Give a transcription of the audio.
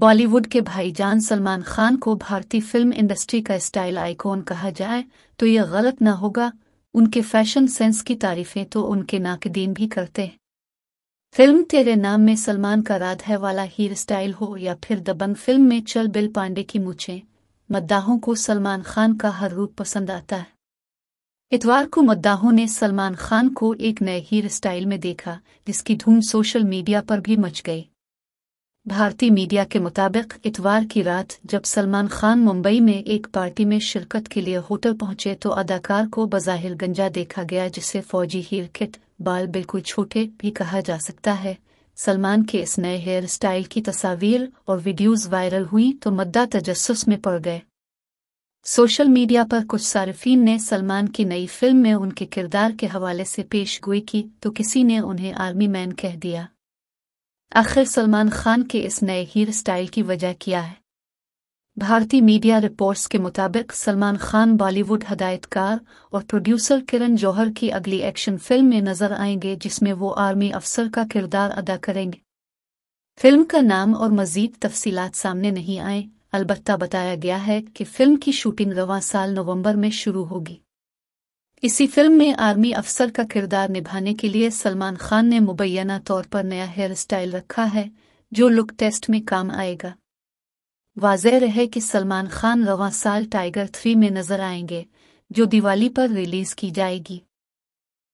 बॉलीवुड के भाईजान सलमान खान को भारतीय फिल्म इंडस्ट्री का स्टाइल आइकॉन कहा जाए तो ये गलत न होगा उनके फैशन सेंस की तारीफें तो उनके नाकदीन भी करते हैं फिल्म तेरे नाम में सलमान का राधा वाला हीर स्टाइल हो या फिर दबंग फिल्म में चल बिल पांडे की मूछें मद्दाहों को सलमान खान का हर रूप पसंद आता है इतवार को मद्दाहों ने सलमान खान को एक नए हीर स्टाइल में देखा जिसकी धूम सोशल मीडिया पर भी मच गई भारतीय मीडिया के मुताबिक इतवार की रात जब सलमान खान मुंबई में एक पार्टी में शिरकत के लिए होटल पहुंचे तो अदाकार को बज़ाहिर गंजा देखा गया जिसे फौजी हीर किट बाल बिल्कुल छोटे भी कहा जा सकता है सलमान के इस नए हेयर स्टाइल की तस्वीर और वीडियोस वायरल हुई तो मद्दा तजस्स में पड़ गए सोशल मीडिया पर कुछ सार्फिन ने सलमान की नई फिल्म में उनके किरदार के हवाले से पेश गोई की तो किसी ने उन्हें आर्मी मैन कह दिया आखिर सलमान खान के इस नए हीर स्टाइल की वजह क्या है भारतीय मीडिया रिपोर्ट्स के मुताबिक सलमान खान बॉलीवुड हदायतकार और प्रोड्यूसर किरण जौहर की अगली एक्शन फिल्म में नजर आएंगे जिसमें वो आर्मी अफसर का किरदार अदा करेंगे फिल्म का नाम और मजीद तफसीलात सामने नहीं आए अलबत्ता बताया गया है कि फिल्म की शूटिंग रवा साल नवंबर में शुरू होगी इसी फिल्म में आर्मी अफसर का किरदार निभाने के लिए सलमान खान ने मुबैना तौर पर नया हेयर स्टाइल रखा है जो लुक टेस्ट में काम आएगा वाजह रहे कि सलमान खान रवा साल टाइगर थ्री में नजर आएंगे जो दिवाली पर रिलीज की जाएगी